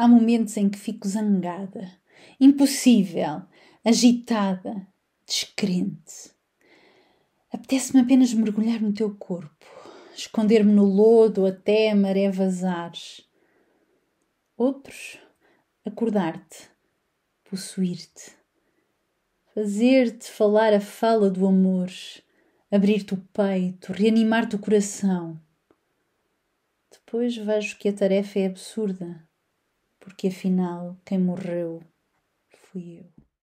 Há momentos em que fico zangada, impossível, agitada, descrente. Apetece-me apenas mergulhar no teu corpo, esconder-me no lodo até a maré vazar. Outros, acordar-te, possuir-te, fazer-te falar a fala do amor, abrir-te o peito, reanimar-te o coração. Depois vejo que a tarefa é absurda porque afinal quem morreu fui eu.